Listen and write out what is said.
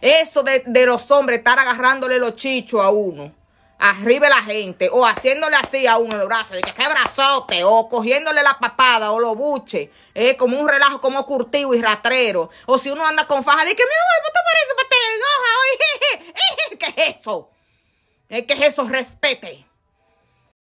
Eso de, los hombres, estar agarrándole los chichos a uno. Arriba la gente, o haciéndole así a uno el brazo, de que qué brazote, o cogiéndole la papada, o lo buche, eh, como un relajo, como curtivo y ratrero. O si uno anda con faja, de que mi amor, te parece? Te enoja, ¿Qué es eso? ¿Qué es eso? Respete.